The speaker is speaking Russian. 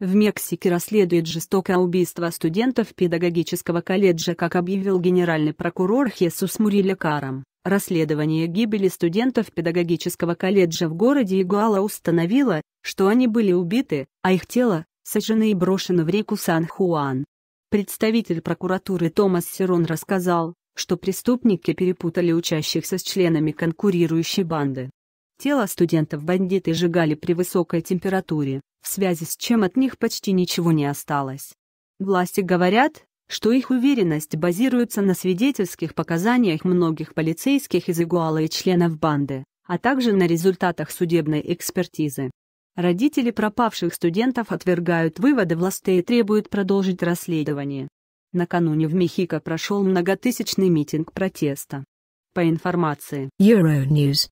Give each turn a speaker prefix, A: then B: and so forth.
A: В Мексике расследует жестокое убийство студентов педагогического колледжа, как объявил генеральный прокурор Хесус Муриля Карам. Расследование гибели студентов педагогического колледжа в городе Игуала установило, что они были убиты, а их тело – сожжены и брошены в реку Сан-Хуан. Представитель прокуратуры Томас Сирон рассказал, что преступники перепутали учащихся с членами конкурирующей банды. Тело студентов бандиты сжигали при высокой температуре, в связи с чем от них почти ничего не осталось. Власти говорят, что их уверенность базируется на свидетельских показаниях многих полицейских из Игуала и членов банды, а также на результатах судебной экспертизы. Родители пропавших студентов отвергают выводы властей и требуют продолжить расследование. Накануне в Мехико прошел многотысячный митинг протеста. По информации
B: Euronews,